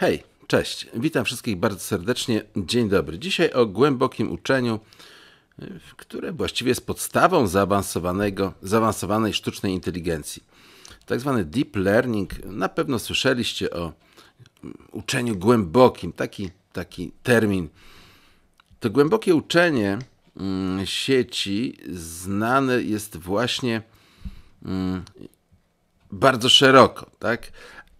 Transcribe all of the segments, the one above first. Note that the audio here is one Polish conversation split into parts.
Hej, cześć, witam wszystkich bardzo serdecznie. Dzień dobry. Dzisiaj o głębokim uczeniu, które właściwie jest podstawą zaawansowanego, zaawansowanej sztucznej inteligencji. Tak zwany deep learning. Na pewno słyszeliście o uczeniu głębokim, taki, taki termin. To głębokie uczenie mm, sieci znane jest właśnie mm, bardzo szeroko, tak?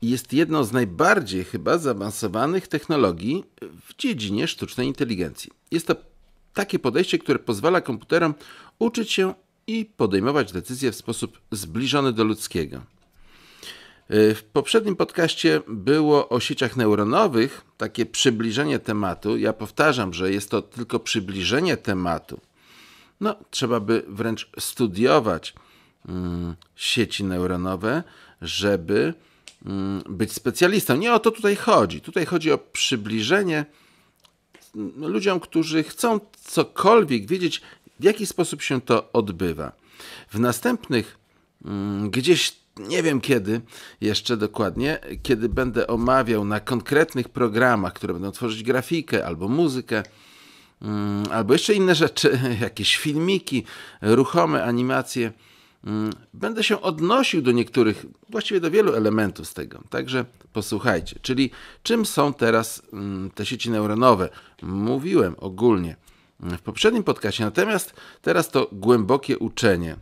jest jedną z najbardziej chyba zaawansowanych technologii w dziedzinie sztucznej inteligencji. Jest to takie podejście, które pozwala komputerom uczyć się i podejmować decyzje w sposób zbliżony do ludzkiego. Y, w poprzednim podcaście było o sieciach neuronowych, takie przybliżenie tematu. Ja powtarzam, że jest to tylko przybliżenie tematu. No, trzeba by wręcz studiować mm, sieci neuronowe, żeby Mm, być specjalistą. Nie o to tutaj chodzi. Tutaj chodzi o przybliżenie mm, ludziom, którzy chcą cokolwiek wiedzieć, w jaki sposób się to odbywa. W następnych, mm, gdzieś nie wiem kiedy jeszcze dokładnie, kiedy będę omawiał na konkretnych programach, które będą tworzyć grafikę albo muzykę, albo jeszcze inne rzeczy, jakieś filmiki, ruchome animacje Mm, będę się odnosił do niektórych, właściwie do wielu elementów z tego. Także posłuchajcie. Czyli czym są teraz mm, te sieci neuronowe? Mówiłem ogólnie mm, w poprzednim podcastie, natomiast teraz to głębokie uczenie.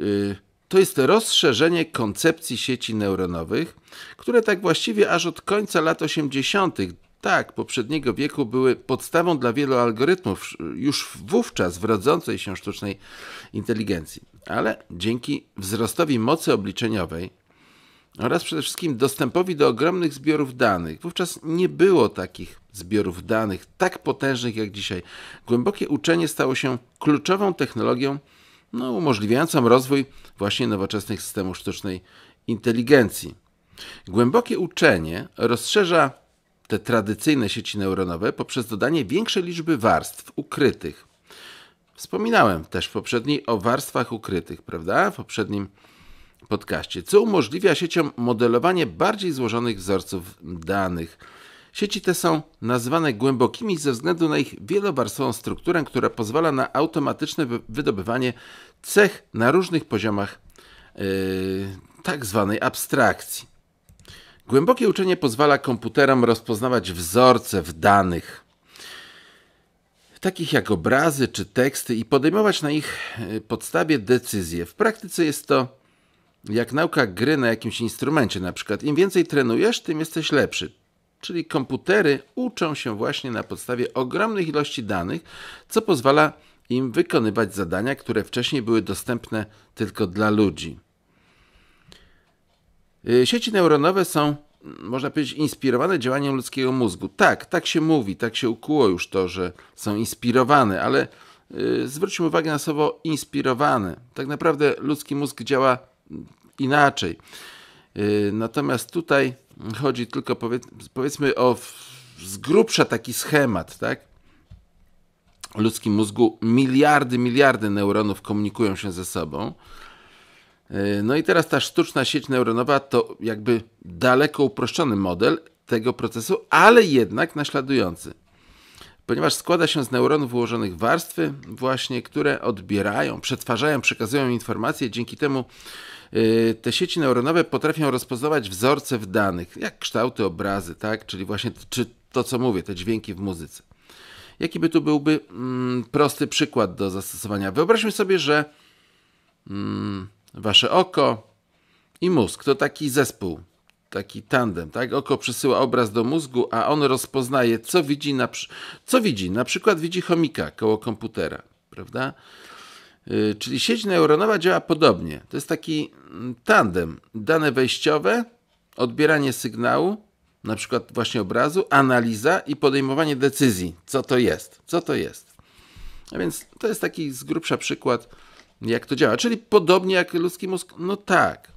Y, to jest rozszerzenie koncepcji sieci neuronowych, które tak właściwie aż od końca lat 80. Tak, poprzedniego wieku były podstawą dla wielu algorytmów już wówczas w rodzącej się sztucznej inteligencji ale dzięki wzrostowi mocy obliczeniowej oraz przede wszystkim dostępowi do ogromnych zbiorów danych. Wówczas nie było takich zbiorów danych tak potężnych jak dzisiaj. Głębokie uczenie stało się kluczową technologią no, umożliwiającą rozwój właśnie nowoczesnych systemów sztucznej inteligencji. Głębokie uczenie rozszerza te tradycyjne sieci neuronowe poprzez dodanie większej liczby warstw ukrytych, Wspominałem też w poprzedniej o warstwach ukrytych, prawda? W poprzednim podcaście, co umożliwia sieciom modelowanie bardziej złożonych wzorców danych. Sieci te są nazwane głębokimi ze względu na ich wielowarstwową strukturę, która pozwala na automatyczne wydobywanie cech na różnych poziomach yy, tak zwanej abstrakcji. Głębokie uczenie pozwala komputerom rozpoznawać wzorce w danych takich jak obrazy czy teksty i podejmować na ich e, podstawie decyzje. W praktyce jest to jak nauka gry na jakimś instrumencie na przykład. Im więcej trenujesz, tym jesteś lepszy. Czyli komputery uczą się właśnie na podstawie ogromnych ilości danych, co pozwala im wykonywać zadania, które wcześniej były dostępne tylko dla ludzi. E, sieci neuronowe są można powiedzieć, inspirowane działaniem ludzkiego mózgu. Tak, tak się mówi, tak się ukuło już to, że są inspirowane, ale yy, zwróćmy uwagę na słowo inspirowane. Tak naprawdę ludzki mózg działa inaczej. Yy, natomiast tutaj chodzi tylko powie, powiedzmy o z grubsza taki schemat, tak? O ludzkim mózgu miliardy, miliardy neuronów komunikują się ze sobą. E, no i teraz ta sztuczna sieć neuronowa to jakby daleko uproszczony model tego procesu, ale jednak naśladujący. Ponieważ składa się z neuronów ułożonych warstwy, właśnie które odbierają, przetwarzają, przekazują informacje, dzięki temu e, te sieci neuronowe potrafią rozpoznawać wzorce w danych, jak kształty, obrazy, tak? czyli właśnie czy to, co mówię, te dźwięki w muzyce. Jaki by tu byłby mm, prosty przykład do zastosowania? Wyobraźmy sobie, że mm, wasze oko i mózg. To taki zespół, taki tandem, tak? Oko przesyła obraz do mózgu, a on rozpoznaje, co widzi na, co widzi. Na przykład widzi chomika koło komputera, prawda? Y, czyli sieć neuronowa działa podobnie. To jest taki mm, tandem. Dane wejściowe, odbieranie sygnału, na przykład właśnie obrazu, analiza i podejmowanie decyzji, co to jest, co to jest. A więc to jest taki z grubsza przykład jak to działa. Czyli podobnie jak ludzki mózg, no tak.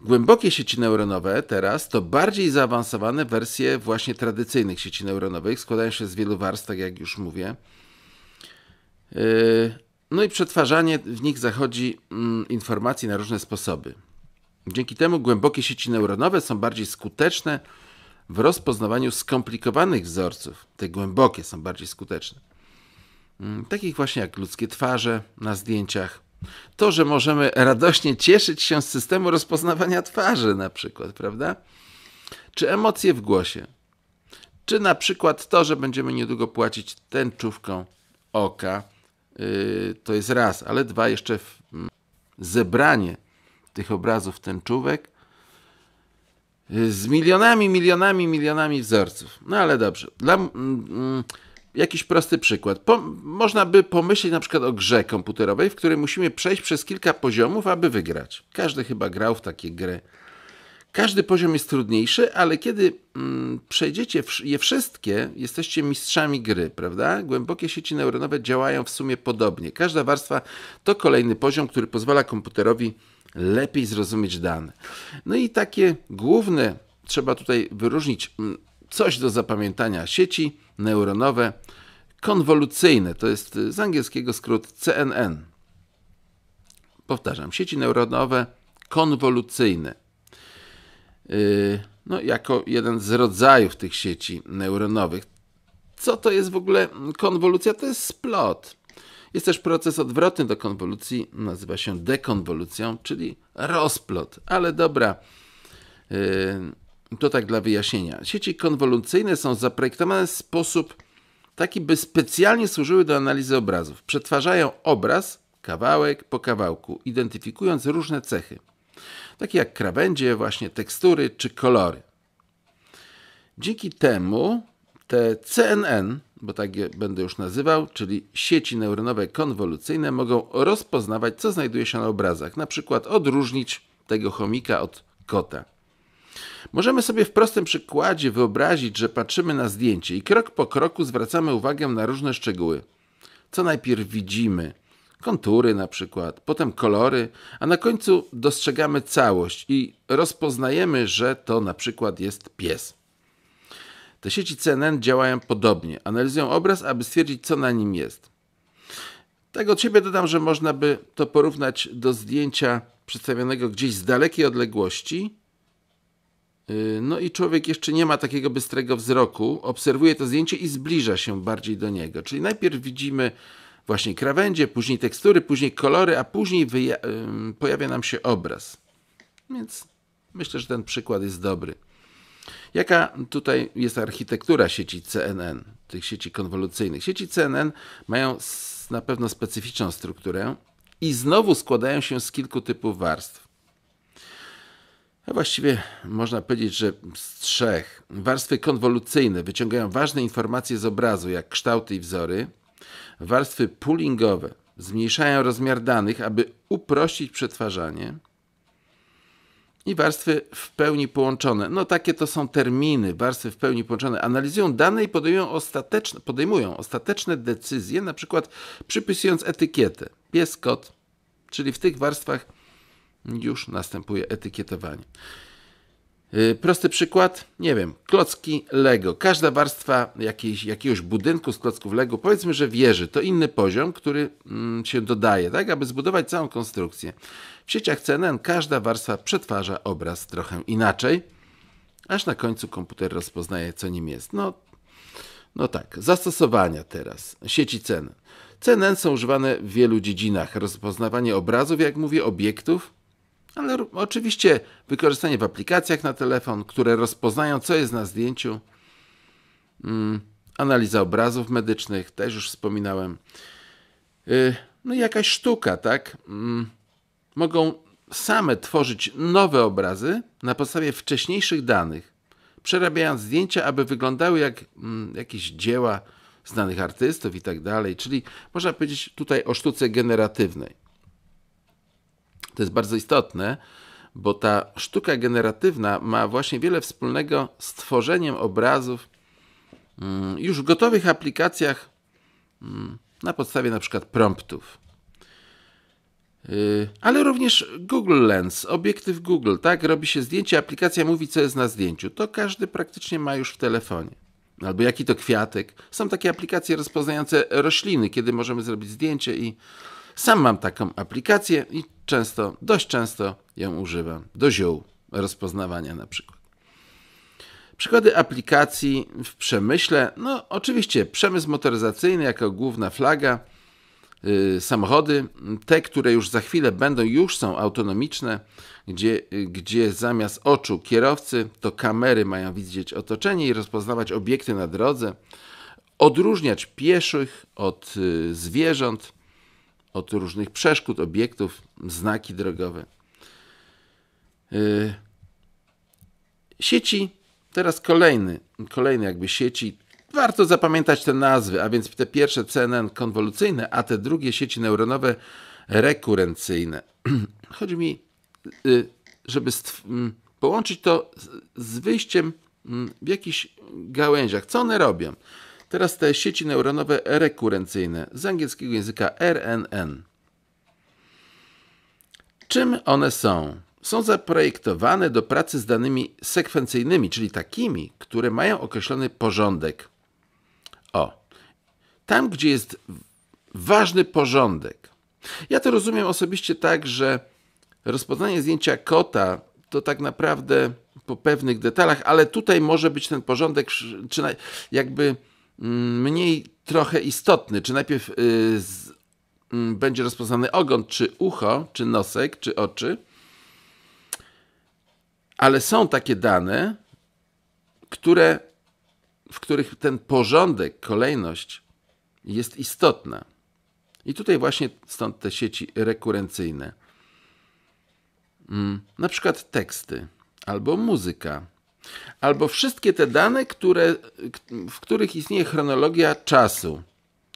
Głębokie sieci neuronowe teraz to bardziej zaawansowane wersje właśnie tradycyjnych sieci neuronowych, składają się z wielu warstw, tak jak już mówię. Yy, no i przetwarzanie w nich zachodzi mm, informacji na różne sposoby. Dzięki temu głębokie sieci neuronowe są bardziej skuteczne w rozpoznawaniu skomplikowanych wzorców. Te głębokie są bardziej skuteczne. Mm, takich właśnie jak ludzkie twarze na zdjęciach. To, że możemy radośnie cieszyć się z systemu rozpoznawania twarzy, na przykład, prawda? Czy emocje w głosie? Czy na przykład to, że będziemy niedługo płacić tęczówką oka? Yy, to jest raz, ale dwa, jeszcze w, mm, zebranie tych obrazów tęczówek yy, z milionami, milionami, milionami wzorców. No ale dobrze. Dla, yy, jakiś prosty przykład. Po, można by pomyśleć na przykład o grze komputerowej, w której musimy przejść przez kilka poziomów, aby wygrać. Każdy chyba grał w takie gry. Każdy poziom jest trudniejszy, ale kiedy mm, przejdziecie je wszystkie, jesteście mistrzami gry, prawda? Głębokie sieci neuronowe działają w sumie podobnie. Każda warstwa to kolejny poziom, który pozwala komputerowi lepiej zrozumieć dane. No i takie główne trzeba tutaj wyróżnić mm, coś do zapamiętania. Sieci neuronowe konwolucyjne, to jest y, z angielskiego skrót CNN. Powtarzam, sieci neuronowe konwolucyjne. Y, no, jako jeden z rodzajów tych sieci neuronowych. Co to jest w ogóle konwolucja? To jest splot. Jest też proces odwrotny do konwolucji, nazywa się dekonwolucją, czyli rozplot. Ale dobra, y, to tak dla wyjaśnienia. Sieci konwolucyjne są zaprojektowane w sposób taki, by specjalnie służyły do analizy obrazów. Przetwarzają obraz kawałek po kawałku, identyfikując różne cechy, takie jak krawędzie, właśnie tekstury czy kolory. Dzięki temu te CNN, bo tak je będę już nazywał, czyli sieci neuronowe konwolucyjne, mogą rozpoznawać, co znajduje się na obrazach, na przykład odróżnić tego chomika od kota. Możemy sobie w prostym przykładzie wyobrazić, że patrzymy na zdjęcie i krok po kroku zwracamy uwagę na różne szczegóły. Co najpierw widzimy? Kontury na przykład, potem kolory, a na końcu dostrzegamy całość i rozpoznajemy, że to na przykład jest pies. Te sieci CNN działają podobnie. Analizują obraz, aby stwierdzić, co na nim jest. Tak od siebie dodam, że można by to porównać do zdjęcia przedstawionego gdzieś z dalekiej odległości, Y, no i człowiek jeszcze nie ma takiego bystrego wzroku, obserwuje to zdjęcie i zbliża się bardziej do niego. Czyli najpierw widzimy właśnie krawędzie, później tekstury, później kolory, a później y, pojawia nam się obraz. Więc myślę, że ten przykład jest dobry. Jaka tutaj jest architektura sieci CNN, tych sieci konwolucyjnych? Sieci CNN mają na pewno specyficzną strukturę i znowu składają się z kilku typów warstw a właściwie można powiedzieć, że z trzech. Warstwy konwolucyjne wyciągają ważne informacje z obrazu, jak kształty i wzory. Warstwy poolingowe zmniejszają rozmiar danych, aby uprościć przetwarzanie. I warstwy w pełni połączone. No takie to są terminy. Warstwy w pełni połączone analizują dane i podejmują ostateczne, podejmują ostateczne decyzje, na przykład przypisując etykietę pies, kot, czyli w tych warstwach już następuje etykietowanie. Y, prosty przykład, nie wiem, klocki Lego. Każda warstwa jakiejś, jakiegoś budynku z klocków Lego, powiedzmy, że wieży, to inny poziom, który mm, się dodaje, tak, aby zbudować całą konstrukcję. W sieciach CNN każda warstwa przetwarza obraz trochę inaczej, aż na końcu komputer rozpoznaje, co nim jest. No, no tak, zastosowania teraz, sieci CNN. CNN są używane w wielu dziedzinach. Rozpoznawanie obrazów, jak mówię, obiektów, ale oczywiście wykorzystanie w aplikacjach na telefon, które rozpoznają, co jest na zdjęciu. Mm, analiza obrazów medycznych, też już wspominałem. Y, no i jakaś sztuka, tak? Mm, mogą same tworzyć nowe obrazy na podstawie wcześniejszych danych, przerabiając zdjęcia, aby wyglądały jak mm, jakieś dzieła znanych artystów i tak dalej. Czyli można powiedzieć tutaj o sztuce generatywnej. To jest bardzo istotne, bo ta sztuka generatywna ma właśnie wiele wspólnego z tworzeniem obrazów mm, już w gotowych aplikacjach mm, na podstawie na przykład promptów. Y, ale również Google Lens, obiektyw Google, tak? Robi się zdjęcie, aplikacja mówi, co jest na zdjęciu. To każdy praktycznie ma już w telefonie. Albo jaki to kwiatek. Są takie aplikacje rozpoznające rośliny, kiedy możemy zrobić zdjęcie i sam mam taką aplikację i często, dość często ją używam do ziół rozpoznawania na przykład. Przykłady aplikacji w przemyśle, no oczywiście przemysł motoryzacyjny jako główna flaga, y, samochody, te, które już za chwilę będą, już są autonomiczne, gdzie, gdzie zamiast oczu kierowcy to kamery mają widzieć otoczenie i rozpoznawać obiekty na drodze, odróżniać pieszych od y, zwierząt, od różnych przeszkód, obiektów, znaki drogowe. Y, sieci, teraz kolejny, kolejny jakby sieci. Warto zapamiętać te nazwy, a więc te pierwsze CNN konwolucyjne, a te drugie sieci neuronowe rekurencyjne. Chodzi mi, y, żeby mm, połączyć to z wyjściem mm, w jakichś gałęziach. Co one robią? Teraz te sieci neuronowe rekurencyjne z angielskiego języka RNN. Czym one są? Są zaprojektowane do pracy z danymi sekwencyjnymi, czyli takimi, które mają określony porządek. O, tam gdzie jest ważny porządek. Ja to rozumiem osobiście tak, że rozpoznanie zdjęcia kota to tak naprawdę po pewnych detalach, ale tutaj może być ten porządek, czy jakby mniej trochę istotny. Czy najpierw y, z, mm, będzie rozpoznany ogon, czy ucho, czy nosek, czy oczy. Ale są takie dane, które, w których ten porządek, kolejność jest istotna. I tutaj właśnie stąd te sieci rekurencyjne. Mm, na przykład teksty albo muzyka albo wszystkie te dane, które, w których istnieje chronologia czasu,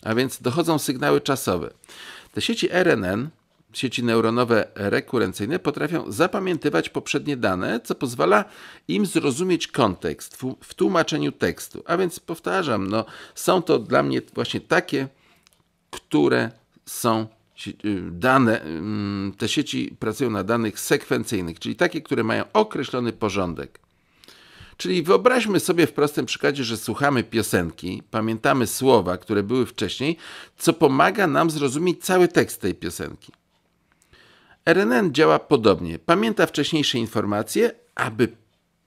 a więc dochodzą sygnały czasowe. Te sieci RNN, sieci neuronowe rekurencyjne, potrafią zapamiętywać poprzednie dane, co pozwala im zrozumieć kontekst w tłumaczeniu tekstu. A więc powtarzam, no, są to dla mnie właśnie takie, które są y, dane, mm, te sieci pracują na danych sekwencyjnych, czyli takie, które mają określony porządek. Czyli wyobraźmy sobie w prostym przykładzie, że słuchamy piosenki, pamiętamy słowa, które były wcześniej, co pomaga nam zrozumieć cały tekst tej piosenki. RNN działa podobnie. Pamięta wcześniejsze informacje, aby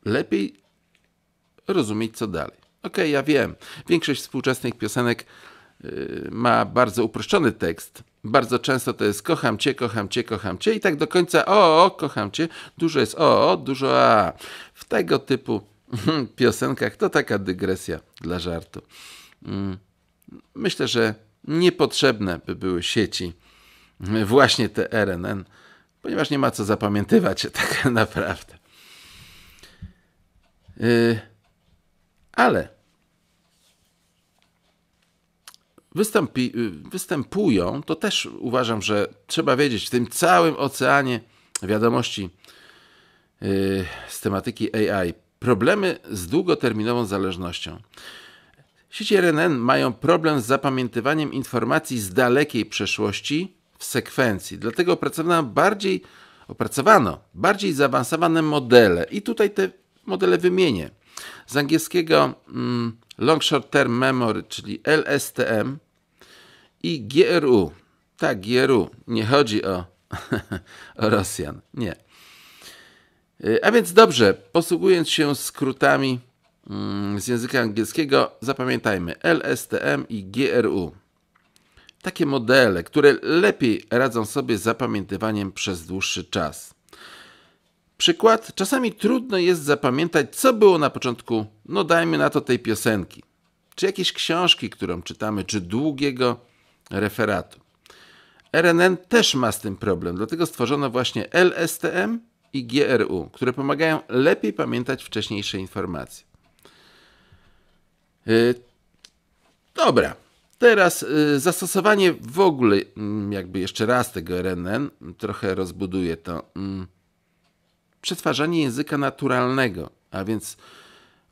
lepiej rozumieć, co dalej. Ok, ja wiem. Większość współczesnych piosenek y, ma bardzo uproszczony tekst. Bardzo często to jest kocham cię, kocham cię, kocham cię i tak do końca o, o kocham cię. Dużo jest o, o dużo a. W tego typu Mhm, piosenkach to taka dygresja dla żartu. Mm, myślę, że niepotrzebne by były sieci, mm, właśnie te RNN, ponieważ nie ma co zapamiętywać się tak naprawdę. Y, ale y, występują, to też uważam, że trzeba wiedzieć, w tym całym oceanie wiadomości y, z tematyki AI problemy z długoterminową zależnością. Sieci RNN mają problem z zapamiętywaniem informacji z dalekiej przeszłości w sekwencji, dlatego opracowano bardziej, opracowano bardziej zaawansowane modele i tutaj te modele wymienię. Z angielskiego mm, Long Short Term Memory, czyli LSTM i GRU. Tak, GRU. Nie chodzi o, o Rosjan. Nie. Y, a więc dobrze, posługując się skrótami mm, z języka angielskiego, zapamiętajmy LSTM i GRU. Takie modele, które lepiej radzą sobie z zapamiętywaniem przez dłuższy czas. Przykład, czasami trudno jest zapamiętać, co było na początku, no dajmy na to tej piosenki, czy jakiejś książki, którą czytamy, czy długiego referatu. RNN też ma z tym problem, dlatego stworzono właśnie LSTM i GRU, które pomagają lepiej pamiętać wcześniejsze informacje. Y, dobra. Teraz y, zastosowanie w ogóle, mm, jakby jeszcze raz tego RNN, trochę rozbuduje to. Mm, przetwarzanie języka naturalnego, a więc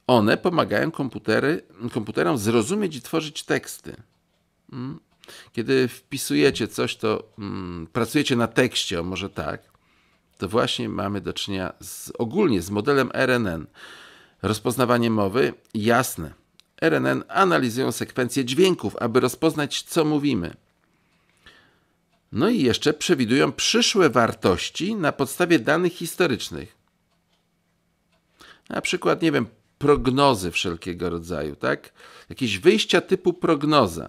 one pomagają komputery, komputerom zrozumieć i tworzyć teksty. Mm, kiedy wpisujecie coś, to pracujecie na tekście, może tak, to właśnie mamy do czynienia z, ogólnie z modelem RNN. Rozpoznawanie mowy jasne. RNN analizują sekwencje dźwięków, aby rozpoznać, co mówimy. No i jeszcze przewidują przyszłe wartości na podstawie danych historycznych. Na przykład, nie wiem, prognozy wszelkiego rodzaju, tak? Jakieś wyjścia typu prognoza.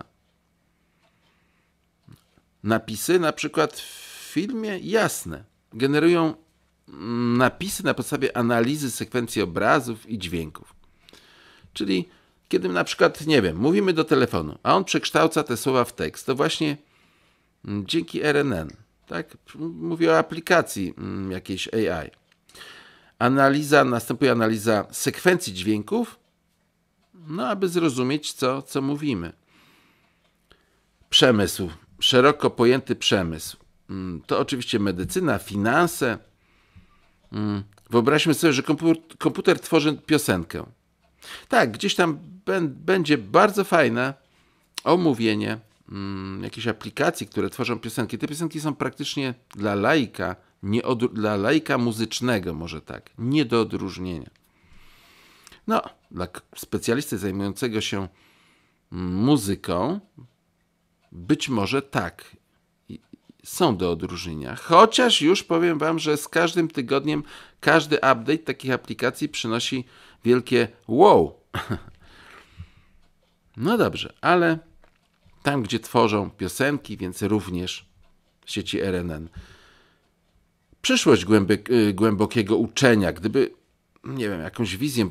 Napisy na przykład w filmie jasne generują mm, napisy na podstawie analizy sekwencji obrazów i dźwięków. Czyli kiedy na przykład, nie wiem, mówimy do telefonu, a on przekształca te słowa w tekst, to właśnie mm, dzięki RNN, tak? Mówię o aplikacji mm, jakiejś AI. Analiza, następuje analiza sekwencji dźwięków, no aby zrozumieć, co, co mówimy. Przemysł, szeroko pojęty przemysł. Mm, to oczywiście medycyna, finanse. Mm, wyobraźmy sobie, że komputer tworzy piosenkę. Tak, gdzieś tam będzie bardzo fajne omówienie mm, jakichś aplikacji, które tworzą piosenki. Te piosenki są praktycznie dla laika, nie od, dla laika muzycznego może tak, nie do odróżnienia. No, dla specjalisty zajmującego się muzyką, być może tak są do odróżnienia. Chociaż już powiem Wam, że z każdym tygodniem każdy update takich aplikacji przynosi wielkie wow. No dobrze, ale tam, gdzie tworzą piosenki, więc również sieci RNN. Przyszłość y, głębokiego uczenia, gdyby, nie wiem, jakąś wizję,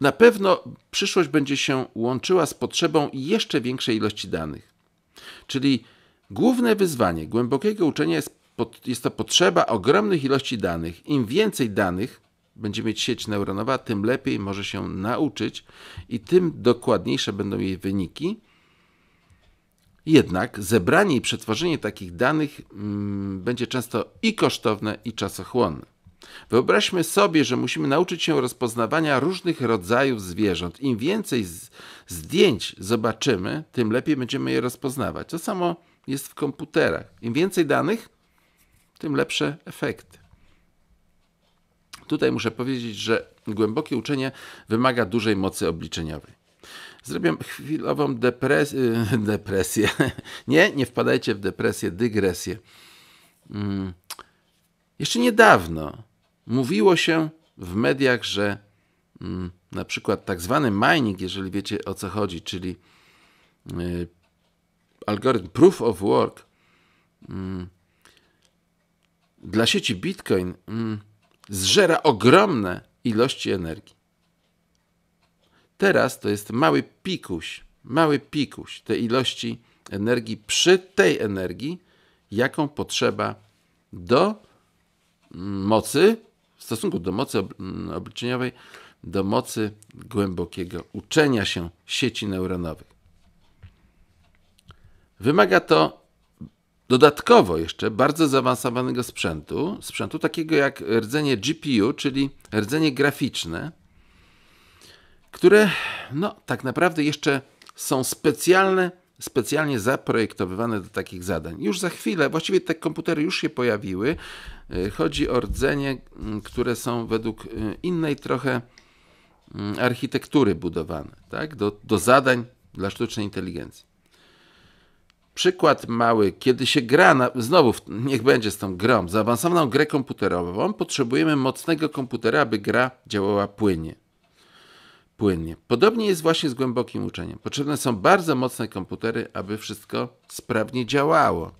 na pewno przyszłość będzie się łączyła z potrzebą jeszcze większej ilości danych. Czyli Główne wyzwanie głębokiego uczenia jest, pod, jest to potrzeba ogromnych ilości danych. Im więcej danych będzie mieć sieć neuronowa, tym lepiej może się nauczyć i tym dokładniejsze będą jej wyniki. Jednak zebranie i przetworzenie takich danych mm, będzie często i kosztowne, i czasochłonne. Wyobraźmy sobie, że musimy nauczyć się rozpoznawania różnych rodzajów zwierząt. Im więcej zdjęć zobaczymy, tym lepiej będziemy je rozpoznawać. To samo jest w komputerach. Im więcej danych, tym lepsze efekty. Tutaj muszę powiedzieć, że głębokie uczenie wymaga dużej mocy obliczeniowej. Zrobię chwilową depres depresję. nie, nie wpadajcie w depresję, dygresję. Mm. Jeszcze niedawno mówiło się w mediach, że mm, na przykład tak zwany mining, jeżeli wiecie o co chodzi, czyli y, algorytm proof of work mm, dla sieci Bitcoin mm, zżera ogromne ilości energii. Teraz to jest mały pikuś, mały pikuś te ilości energii przy tej energii, jaką potrzeba do mm, mocy, w stosunku do mocy mm, obliczeniowej, do mocy głębokiego uczenia się sieci neuronowych. Wymaga to dodatkowo jeszcze bardzo zaawansowanego sprzętu, sprzętu takiego jak rdzenie GPU, czyli rdzenie graficzne, które no, tak naprawdę jeszcze są specjalne, specjalnie zaprojektowywane do takich zadań. Już za chwilę, właściwie te komputery już się pojawiły. E, chodzi o rdzenie, które są według e, innej trochę architektury budowane, tak? do, do zadań dla sztucznej inteligencji. Przykład mały, kiedy się gra, na, znowu niech będzie z tą grą, zaawansowaną grę komputerową, potrzebujemy mocnego komputera, aby gra działała płynnie. płynnie. Podobnie jest właśnie z głębokim uczeniem. Potrzebne są bardzo mocne komputery, aby wszystko sprawnie działało.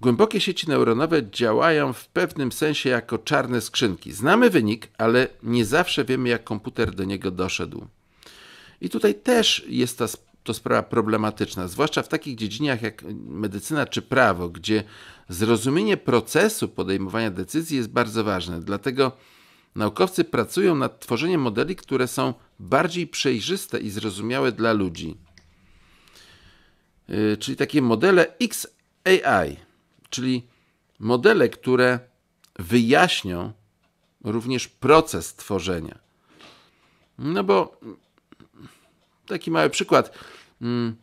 Głębokie sieci neuronowe działają w pewnym sensie jako czarne skrzynki. Znamy wynik, ale nie zawsze wiemy, jak komputer do niego doszedł. I tutaj też jest ta to sprawa problematyczna, zwłaszcza w takich dziedzinach jak medycyna czy prawo, gdzie zrozumienie procesu podejmowania decyzji jest bardzo ważne. Dlatego naukowcy pracują nad tworzeniem modeli, które są bardziej przejrzyste i zrozumiałe dla ludzi. Y, czyli takie modele XAI, czyli modele, które wyjaśnią również proces tworzenia. No bo taki mały przykład. Mm,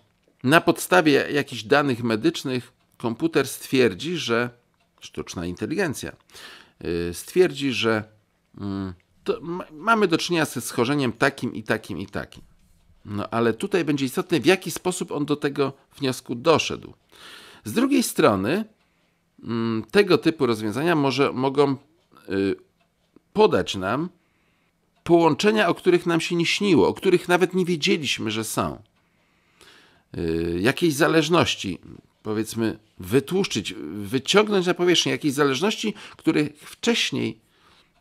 na podstawie jakichś danych medycznych komputer stwierdzi, że sztuczna inteligencja y, stwierdzi, że mm, mamy do czynienia ze schorzeniem takim i takim i takim. No ale tutaj będzie istotne, w jaki sposób on do tego wniosku doszedł. Z drugiej strony, mm, tego typu rozwiązania może, mogą y, podać nam połączenia, o których nam się nie śniło, o których nawet nie wiedzieliśmy, że są. Y, jakiejś zależności, powiedzmy, wytłuszczyć, wyciągnąć na powierzchnię jakiejś zależności, których wcześniej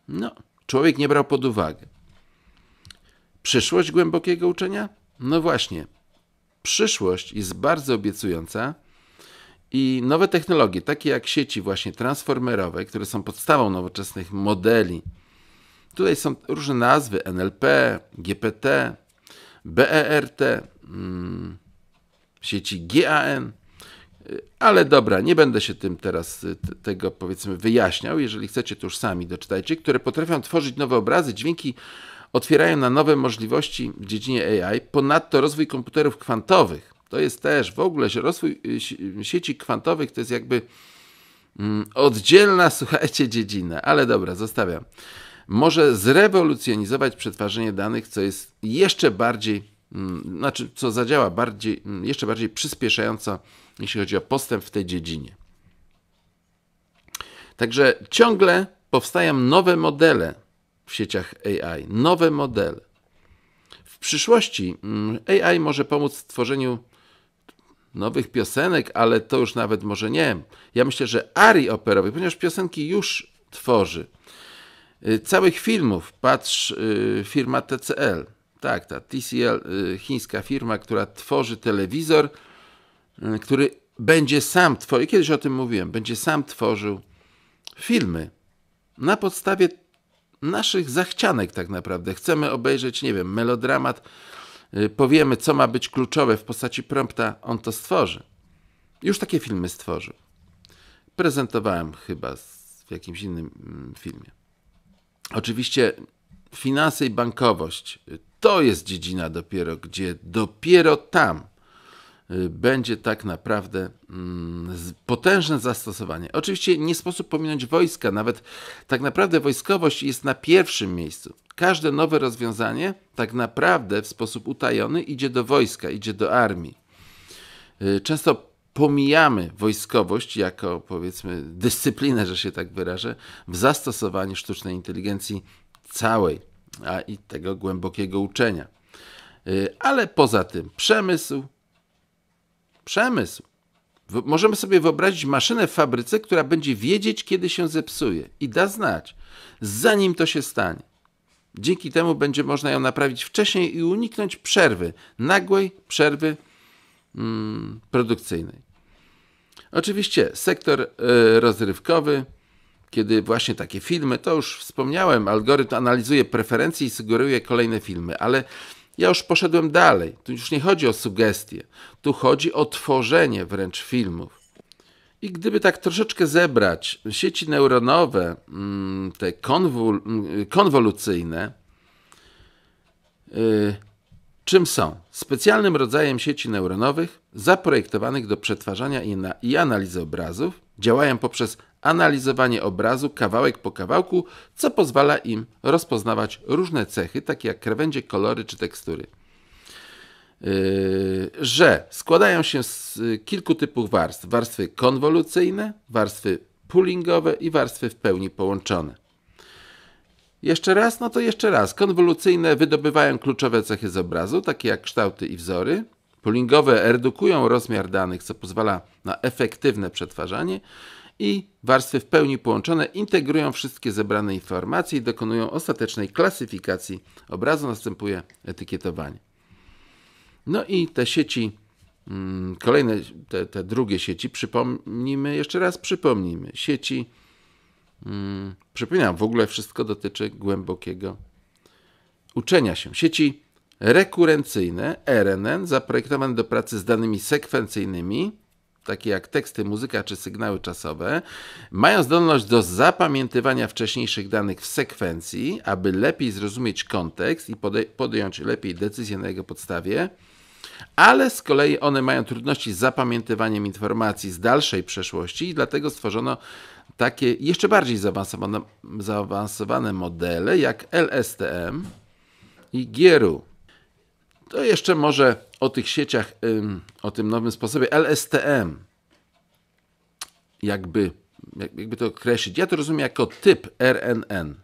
no, człowiek nie brał pod uwagę. Przyszłość głębokiego uczenia? No właśnie. Przyszłość jest bardzo obiecująca i nowe technologie, takie jak sieci właśnie transformerowe, które są podstawą nowoczesnych modeli Tutaj są różne nazwy NLP, GPT, BERT, mm, sieci GAN. Ale dobra, nie będę się tym teraz y, tego powiedzmy wyjaśniał. Jeżeli chcecie, to już sami doczytajcie, które potrafią tworzyć nowe obrazy, dźwięki otwierają na nowe możliwości w dziedzinie AI. Ponadto rozwój komputerów kwantowych to jest też w ogóle rozwój y, sieci kwantowych to jest jakby mm, oddzielna, słuchajcie, dziedzina, ale dobra, zostawiam może zrewolucjonizować przetwarzanie danych, co jest jeszcze bardziej, mm, znaczy co zadziała bardziej, mm, jeszcze bardziej przyspieszająco, jeśli chodzi o postęp w tej dziedzinie. Także ciągle powstają nowe modele w sieciach AI, nowe modele. W przyszłości mm, AI może pomóc w tworzeniu nowych piosenek, ale to już nawet może nie. Ja myślę, że arii operowych, ponieważ piosenki już tworzy Y, całych filmów patrz y, firma TCL. Tak, ta TCL, y, chińska firma, która tworzy telewizor, który będzie sam tworzył, kiedyś o tym mówiłem, będzie sam tworzył filmy na podstawie naszych zachcianek tak naprawdę. Chcemy obejrzeć, nie wiem, melodramat, powiemy, co ma być kluczowe w postaci prompta, on to stworzy. Już takie filmy stworzył. Prezentowałem chyba w jakimś innym mm, filmie. Oczywiście finanse i bankowość to jest dziedzina dopiero, gdzie dopiero tam y, będzie tak naprawdę mm, potężne zastosowanie. Oczywiście nie sposób pominąć wojska, nawet tak naprawdę wojskowość jest na pierwszym miejscu. Każde nowe rozwiązanie tak naprawdę w sposób utajony idzie do wojska, idzie do armii. Y, często pomijamy wojskowość jako, powiedzmy, dyscyplinę, że się tak wyrażę, w zastosowaniu sztucznej inteligencji całej, a i tego głębokiego uczenia. Y, ale poza tym przemysł, przemysł. Możemy sobie wyobrazić maszynę w fabryce, która będzie wiedzieć, kiedy się zepsuje i da znać, zanim to się stanie. Dzięki temu będzie można ją naprawić wcześniej i uniknąć przerwy, nagłej przerwy mm, produkcyjnej. Oczywiście sektor e, rozrywkowy, kiedy właśnie takie filmy, to już wspomniałem, algorytm analizuje preferencje i sugeruje kolejne filmy, ale ja już poszedłem dalej. Tu już nie chodzi o sugestie, tu chodzi o tworzenie wręcz filmów. I gdyby tak troszeczkę zebrać sieci neuronowe, mm, te mm, konwolucyjne, y, Czym są? Specjalnym rodzajem sieci neuronowych zaprojektowanych do przetwarzania i, na, i analizy obrazów. Działają poprzez analizowanie obrazu kawałek po kawałku, co pozwala im rozpoznawać różne cechy, takie jak krawędzie, kolory czy tekstury. Yy, że składają się z y, kilku typów warstw: warstwy konwolucyjne, warstwy poolingowe i warstwy w pełni połączone. Jeszcze raz, no to jeszcze raz. Konwolucyjne wydobywają kluczowe cechy z obrazu, takie jak kształty i wzory. Poolingowe redukują rozmiar danych, co pozwala na efektywne przetwarzanie. I warstwy w pełni połączone integrują wszystkie zebrane informacje i dokonują ostatecznej klasyfikacji obrazu. Następuje etykietowanie. No i te sieci, mm, kolejne, te, te drugie sieci, przypomnijmy jeszcze raz, przypomnijmy. Sieci Hmm, przypominam, w ogóle wszystko dotyczy głębokiego uczenia się. Sieci rekurencyjne, RNN, zaprojektowane do pracy z danymi sekwencyjnymi, takie jak teksty, muzyka czy sygnały czasowe, mają zdolność do zapamiętywania wcześniejszych danych w sekwencji, aby lepiej zrozumieć kontekst i podej podjąć lepiej decyzję na jego podstawie ale z kolei one mają trudności z zapamiętywaniem informacji z dalszej przeszłości i dlatego stworzono takie jeszcze bardziej zaawansowane, zaawansowane modele jak LSTM i GRU. To jeszcze może o tych sieciach, o tym nowym sposobie LSTM. Jakby, jakby to określić. Ja to rozumiem jako typ RNN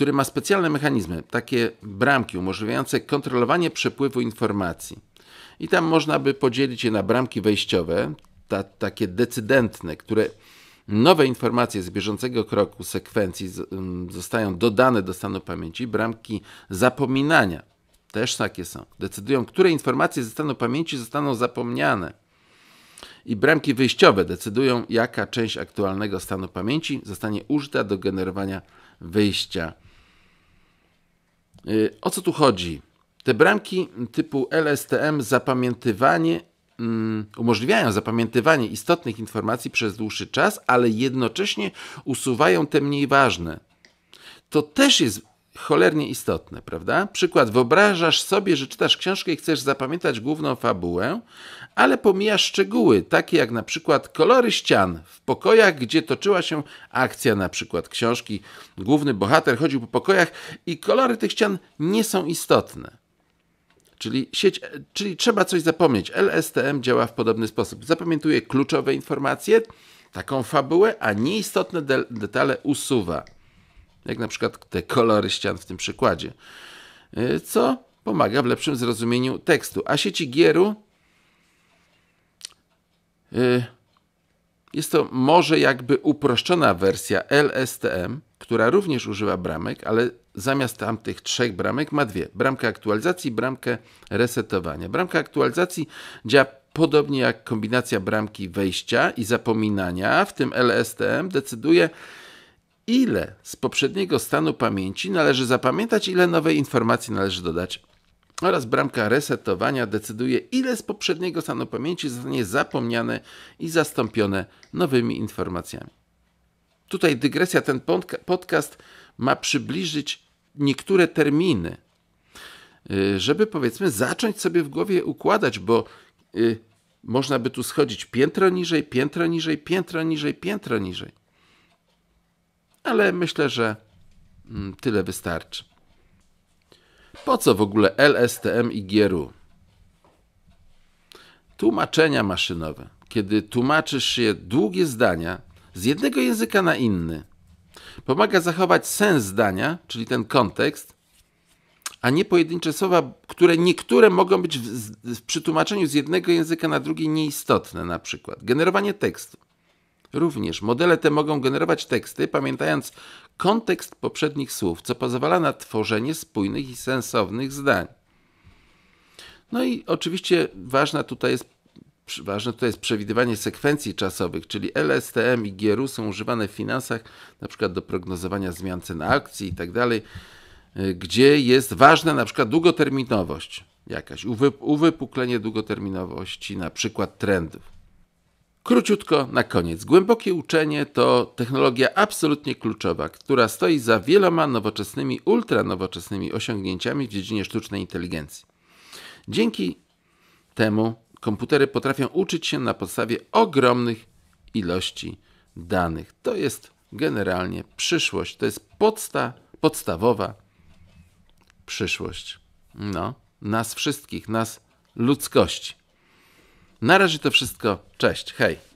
który ma specjalne mechanizmy, takie bramki umożliwiające kontrolowanie przepływu informacji. I tam można by podzielić je na bramki wejściowe, ta, takie decydentne, które nowe informacje z bieżącego kroku sekwencji z, mm, zostają dodane do stanu pamięci, bramki zapominania też takie są. Decydują, które informacje ze stanu pamięci zostaną zapomniane. I bramki wyjściowe decydują, jaka część aktualnego stanu pamięci zostanie użyta do generowania wyjścia Y, o co tu chodzi? Te bramki typu LSTM zapamiętywanie mm, umożliwiają zapamiętywanie istotnych informacji przez dłuższy czas, ale jednocześnie usuwają te mniej ważne. To też jest cholernie istotne, prawda? Przykład, wyobrażasz sobie, że czytasz książkę i chcesz zapamiętać główną fabułę, ale pomijasz szczegóły, takie jak na przykład kolory ścian w pokojach, gdzie toczyła się akcja na przykład książki. Główny bohater chodził po pokojach i kolory tych ścian nie są istotne. Czyli, sieć, czyli trzeba coś zapomnieć. LSTM działa w podobny sposób. Zapamiętuje kluczowe informacje, taką fabułę, a nieistotne de detale usuwa jak na przykład te kolory ścian w tym przykładzie, y, co pomaga w lepszym zrozumieniu tekstu. A sieci gieru y, jest to może jakby uproszczona wersja LSTM, która również używa bramek, ale zamiast tamtych trzech bramek ma dwie. Bramkę aktualizacji i bramkę resetowania. Bramka aktualizacji działa podobnie jak kombinacja bramki wejścia i zapominania, w tym LSTM decyduje, ile z poprzedniego stanu pamięci należy zapamiętać, ile nowej informacji należy dodać. Oraz bramka resetowania decyduje, ile z poprzedniego stanu pamięci zostanie zapomniane i zastąpione nowymi informacjami. Tutaj dygresja, ten podcast ma przybliżyć niektóre terminy, y, żeby powiedzmy zacząć sobie w głowie układać, bo y, można by tu schodzić piętro niżej, piętro niżej, piętro niżej, piętro niżej ale myślę, że mm, tyle wystarczy. Po co w ogóle LSTM i GRU? Tłumaczenia maszynowe. Kiedy tłumaczysz je długie zdania z jednego języka na inny, pomaga zachować sens zdania, czyli ten kontekst, a nie pojedyncze słowa, które niektóre mogą być w, w, przetłumaczeniu z jednego języka na drugi nieistotne, na przykład generowanie tekstu. Również modele te mogą generować teksty, pamiętając kontekst poprzednich słów, co pozwala na tworzenie spójnych i sensownych zdań. No i oczywiście ważna tutaj jest ważne tutaj jest przewidywanie sekwencji czasowych, czyli LSTM i GRU są używane w finansach, na przykład do prognozowania zmian cen akcji i tak dalej, y, gdzie jest ważna na przykład długoterminowość jakaś, uwypuklenie długoterminowości, na przykład trendów. Króciutko na koniec. Głębokie uczenie to technologia absolutnie kluczowa, która stoi za wieloma nowoczesnymi, ultranowoczesnymi osiągnięciami w dziedzinie sztucznej inteligencji. Dzięki temu komputery potrafią uczyć się na podstawie ogromnych ilości danych. To jest generalnie przyszłość. To jest podsta, podstawowa przyszłość. No, nas wszystkich, nas ludzkości. Na razie to wszystko. Cześć, hej.